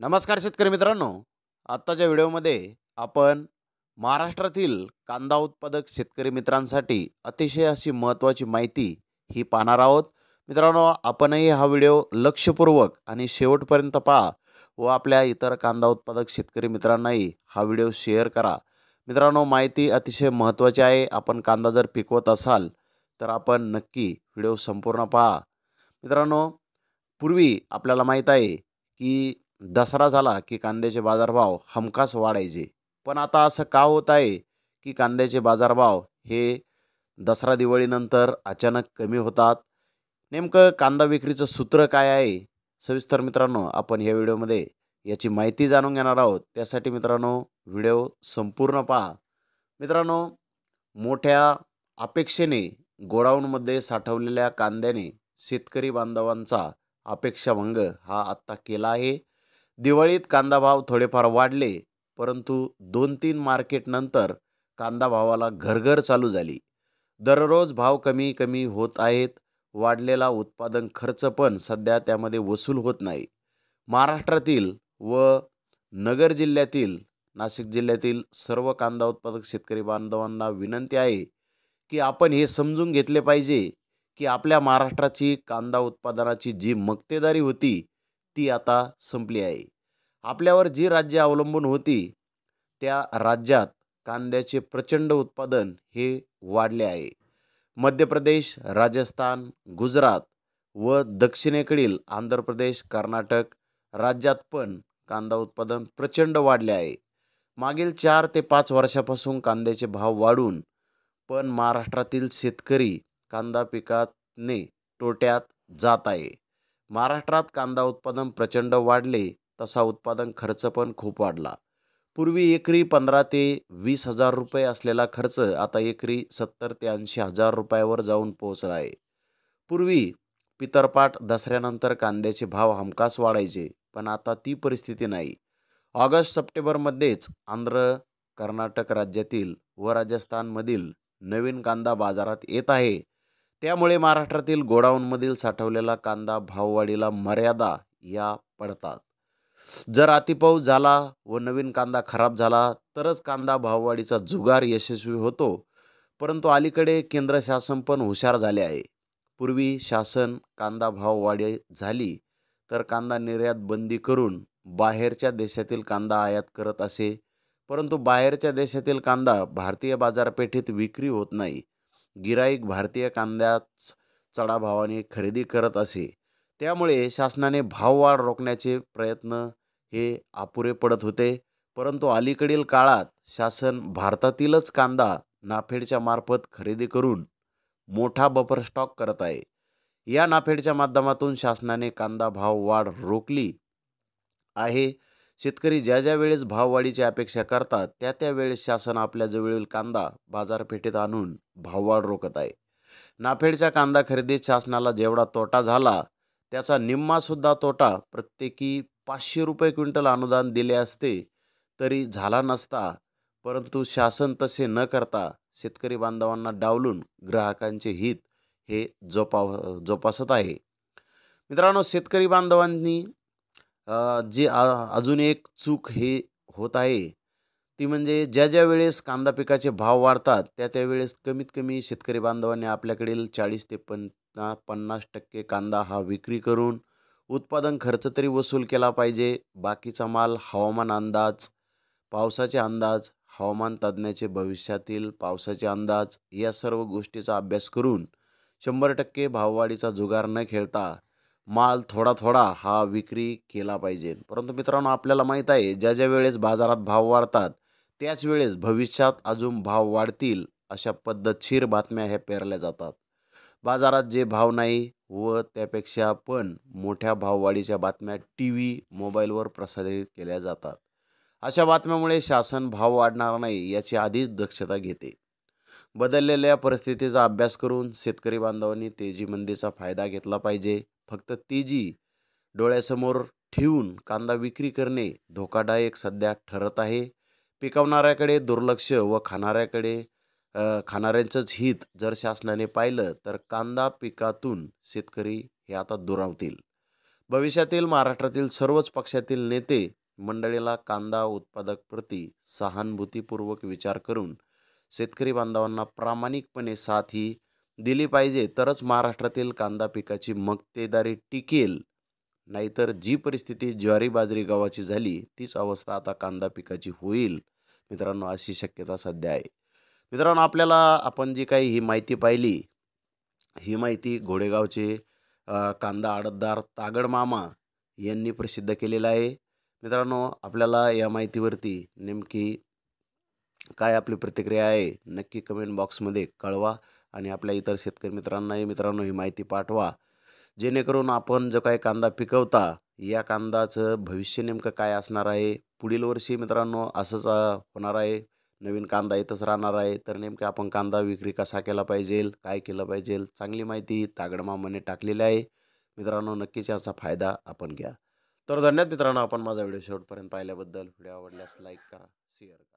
नमस्कार शेतकरी मित्रांनो आत्ताच्या व्हिडिओमध्ये आपण महाराष्ट्रातील कांदा उत्पादक शेतकरी मित्रांसाठी अतिशय अशी महत्त्वाची माहिती ही पाहणार आहोत मित्रांनो आपणही हा व्हिडिओ लक्षपूर्वक आणि शेवटपर्यंत पहा व आपल्या इतर कांदा उत्पादक शेतकरी मित्रांनाही हा व्हिडिओ शेअर करा मित्रांनो माहिती अतिशय महत्त्वाची आहे आपण कांदा जर पिकवत असाल तर आपण नक्की व्हिडिओ संपूर्ण पहा मित्रांनो पूर्वी आपल्याला माहीत आहे की दसरा झाला की कांद्याचे बाजारभाव हमखास वाढायचे पण आता असं का होत आहे की कांद्याचे बाजारभाव हे दसरा दिवाळीनंतर अचानक कमी होतात नेमकं कांदा विक्रीचं सूत्र काय आहे सविस्तर मित्रांनो आपण या व्हिडिओमध्ये याची माहिती जाणून घेणार आहोत त्यासाठी मित्रांनो व्हिडिओ संपूर्ण पहा मित्रांनो मोठ्या अपेक्षेने गोडाऊनमध्ये साठवलेल्या कांद्याने शेतकरी बांधवांचा अपेक्षाभंग हा आत्ता केला आहे दिवाळीत कांदा भाव थोडेफार वाढले परंतु दोन तीन मार्केटनंतर कांदा भावाला घरघर चालू झाली दररोज भाव कमी कमी होत आहेत वाढलेला उत्पादन खर्च पण सध्या त्यामध्ये वसूल होत नाही महाराष्ट्रातील व नगर जिल्ह्यातील नाशिक जिल्ह्यातील सर्व कांदा उत्पादक शेतकरी बांधवांना विनंती आहे की आपण हे समजून घेतले पाहिजे की आपल्या महाराष्ट्राची कांदा उत्पादनाची जी मक्तेदारी होती ती आता संपली आहे आपल्यावर जी राज्य अवलंबून होती त्या राज्यात कांद्याचे प्रचंड उत्पादन हे वाढले आहे मध्य प्रदेश राजस्थान गुजरात व दक्षिणेकडील आंध्र प्रदेश कर्नाटक राज्यात पण कांदा उत्पादन प्रचंड वाढले आहे मागील चार ते पाच वर्षापासून कांद्याचे भाव वाढून पण महाराष्ट्रातील शेतकरी कांदा पिकाने तोट्यात जात आहे महाराष्ट्रात कांदा उत्पादन प्रचंड वाढले तसा उत्पादन खर्च पण खूप वाढला पूर्वी एकरी पंधरा ते वीस हजार रुपये असलेला खर्च आता एकरी सत्तर ते ऐंशी हजार रुपयावर जाऊन पोहोचला आहे पूर्वी पितरपाट दसऱ्यानंतर कांद्याचे भाव हमखास वाढायचे पण आता ती परिस्थिती नाही ऑगस्ट सप्टेंबरमध्येच आंध्र कर्नाटक राज्यातील व राजस्थानमधील नवीन कांदा बाजारात येत आहे त्यामुळे महाराष्ट्रातील गोडाऊनमधील साठवलेला कांदा भाववाढीला मर्यादा या पडतात जर अतिपाऊस झाला व नवीन कांदा खराब झाला तरच कांदा भाववाढीचा जुगार यशस्वी होतो परंतु अलीकडे केंद्र शासन पण हुशार झाले आहे पूर्वी शासन कांदा भाववाढी झाली तर कांदा निर्यात बंदी करून बाहेरच्या देशातील कांदा आयात करत असे परंतु बाहेरच्या देशातील कांदा भारतीय बाजारपेठेत विक्री होत नाही गिराईक भारतीय कांद्याच चढाभावाने खरेदी करत असे त्यामुळे शासनाने भाववाढ रोखण्याचे प्रयत्न हे अपुरे पडत होते परंतु अलीकडील काळात शासन भारतातीलच कांदा नाफेडच्या मार्फत खरेदी करून मोठा बफर स्टॉक करत आहे या नाफेडच्या माध्यमातून शासनाने कांदा भाव वाढ रोखली आहे शेतकरी ज्या ज्या वेळेस भाववाढीची अपेक्षा करतात त्या त्या शासन आपल्याजवळील कांदा बाजारपेठेत आणून भाववाढ रोखत आहे नाफेडच्या कांदा खरेदीत शासनाला जेवढा तोटा झाला त्याचा निम्मासुद्धा तोटा प्रत्येकी पाचशे रुपये क्विंटल अनुदान दिले असते तरी झाला नसता परंतु शासन तसे न करता शेतकरी बांधवांना डावलून ग्राहकांचे हित हे जोपाव जोपासत आहे मित्रांनो शेतकरी बांधवांनी जे अजून एक चूक हे होत आहे ती म्हणजे ज्या ज्या वेळेस कांदा पिकाचे भाव वाढतात त्या त्यावेळेस कमीत कमी शेतकरी बांधवांनी आपल्याकडील चाळीस ते पन्ना पन्नास टक्के कांदा हा विक्री करून उत्पादन खर्च तरी वसूल केला पाहिजे बाकीचा माल हवामान अंदाज पावसाचे अंदाज हवामान तज्ज्ञाचे भविष्यातील पावसाचे अंदाज या सर्व गोष्टीचा अभ्यास करून शंभर टक्के भाववाढीचा जुगार न खेळता माल थोडा थोडा हा विक्री केला पाहिजे परंतु मित्रांनो आपल्याला माहीत आहे ज्या ज्या वेळेस बाजारात भाव वाढतात त्याच वेळेस भविष्यात अजून भाव वाढतील अशा पद्धतशीर बातम्या ह्या पेरल्या जातात बाजारात जे भाव नाही व त्यापेक्षा पण मोठ्या भाववाढीच्या बातम्या टी व्ही मोबाईलवर प्रसारित केल्या जातात अशा बातम्यामुळे शासन भाव वाढणार नाही याची आधीच दक्षता घेते बदललेल्या परिस्थितीचा अभ्यास करून शेतकरी बांधवांनी तेजी मंदीचा फायदा घेतला पाहिजे फक्त तेजी डोळ्यासमोर ठेवून कांदा विक्री करणे धोकादायक सध्या ठरत आहे पिकवणाऱ्याकडे दुर्लक्ष व खाणाऱ्याकडे खाणाऱ्यांचंच हित जर शासनाने पाहिलं तर कांदा पिकातून शेतकरी हे आता दुरावतील भविष्यातील महाराष्ट्रातील सर्वच पक्षातील नेते मंडळीला कांदा उत्पादक प्रति सहानुभूतीपूर्वक विचार करून शेतकरी बांधवांना प्रामाणिकपणे साथ ही दिली पाहिजे तरच महाराष्ट्रातील कांदा पिकाची मक्तेदारी टिकेल नाहीतर जी परिस्थिती ज्वारी बाजरी गव्हाची झाली तीच अवस्था आता कांदा पिकाची होईल मित्रांनो अशी शक्यता सध्या आहे मित्रांनो आपल्याला आपण जी काही ही माहिती पाहिली ही माहिती घोडेगावचे कांदा आडतदार तागड मामा यांनी प्रसिद्ध केलेला आहे मित्रांनो आपल्याला या माहितीवरती नेमकी काय आपली प्रतिक्रिया आहे नक्की कमेंट बॉक्समध्ये कळवा आणि आपल्या इतर शेतकरी मित्रांनाही मित्रांनो ही माहिती पाठवा जेणेकरून आपण जो काही कांदा पिकवता या कांदाचं भविष्य नेमकं काय असणार आहे पुढील वर्षी मित्रांनो असंच होणार आहे नवीन कांदा येतच राहणार आहे तर नेमकं आपण कांदा विक्री कसा केला पाहिजे काय केलं पाहिजे चांगली माहिती तागडमामाने टाकलेली आहे मित्रांनो नक्कीच याचा फायदा आपण घ्या तर धन्यवाद मित्रांनो आपण माझा व्हिडिओ शेवटपर्यंत पाहिल्याबद्दल व्हिडिओ आवडल्यास लाईक करा शेअर करा